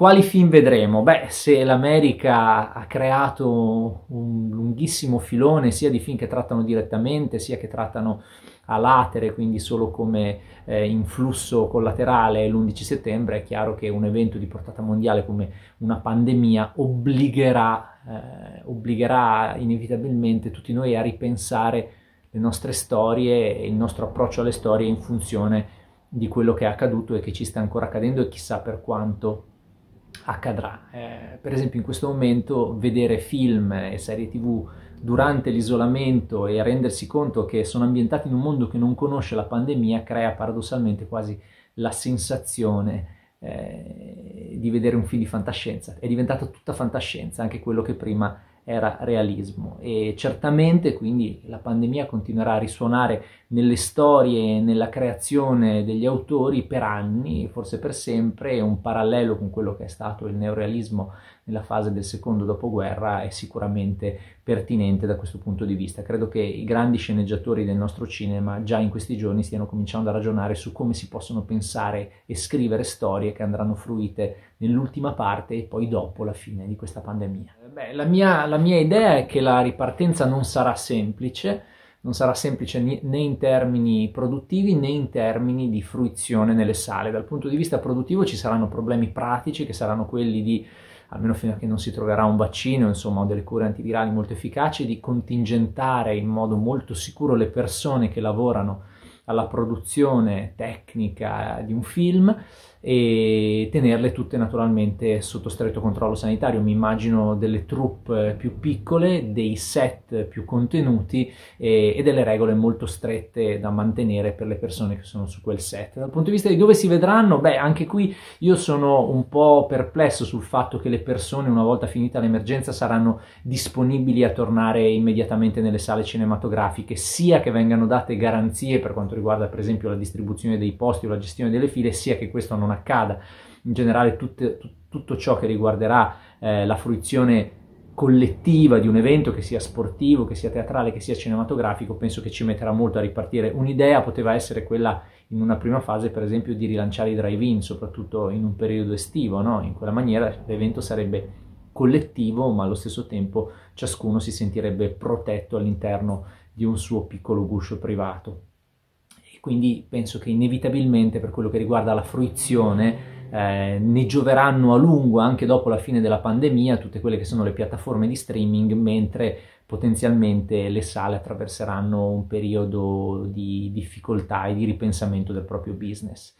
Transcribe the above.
Quali film vedremo? Beh, se l'America ha creato un lunghissimo filone sia di film che trattano direttamente, sia che trattano a latere, quindi solo come eh, influsso collaterale l'11 settembre, è chiaro che un evento di portata mondiale come una pandemia obbligherà, eh, obbligherà inevitabilmente tutti noi a ripensare le nostre storie e il nostro approccio alle storie in funzione di quello che è accaduto e che ci sta ancora accadendo e chissà per quanto accadrà. Eh, per esempio in questo momento vedere film e serie tv durante l'isolamento e rendersi conto che sono ambientati in un mondo che non conosce la pandemia crea paradossalmente quasi la sensazione eh, di vedere un film di fantascienza. È diventata tutta fantascienza, anche quello che prima era realismo e certamente quindi la pandemia continuerà a risuonare nelle storie e nella creazione degli autori per anni, forse per sempre, un parallelo con quello che è stato il neorealismo nella fase del secondo dopoguerra è sicuramente pertinente da questo punto di vista. Credo che i grandi sceneggiatori del nostro cinema già in questi giorni stiano cominciando a ragionare su come si possono pensare e scrivere storie che andranno fruite nell'ultima parte e poi dopo la fine di questa pandemia. Beh, la, mia, la mia idea è che la ripartenza non sarà semplice, non sarà semplice né in termini produttivi né in termini di fruizione nelle sale. Dal punto di vista produttivo ci saranno problemi pratici che saranno quelli di, almeno fino a che non si troverà un vaccino, insomma, o delle cure antivirali molto efficaci, di contingentare in modo molto sicuro le persone che lavorano alla produzione tecnica di un film e tenerle tutte naturalmente sotto stretto controllo sanitario. Mi immagino delle troupe eh, più piccole, dei set più contenuti e, eh, e, delle regole molto strette da mantenere per le persone che sono su quel set. Dal punto di vista di dove si vedranno, beh, anche qui io sono un po' perplesso sul fatto che le persone, una volta finita l'emergenza, saranno disponibili a tornare immediatamente nelle sale cinematografiche, sia che vengano date garanzie per quanto riguarda, per esempio, la distribuzione dei posti o la gestione delle file, sia che questo non non accada, in generale tutte, tutto ciò che riguarderà eh, la fruizione collettiva di un evento, che sia sportivo, che sia teatrale, che sia cinematografico, penso che ci metterà molto a ripartire. Un'idea poteva essere quella in una prima fase, per esempio, di rilanciare i drive-in, soprattutto in un periodo estivo, no? in quella maniera l'evento sarebbe collettivo, ma allo stesso tempo ciascuno si sentirebbe protetto all'interno di un suo piccolo guscio privato quindi penso che inevitabilmente per quello che riguarda la fruizione eh, ne gioveranno a lungo anche dopo la fine della pandemia tutte quelle che sono le piattaforme di streaming, mentre potenzialmente le sale attraverseranno un periodo di difficoltà e di ripensamento del proprio business.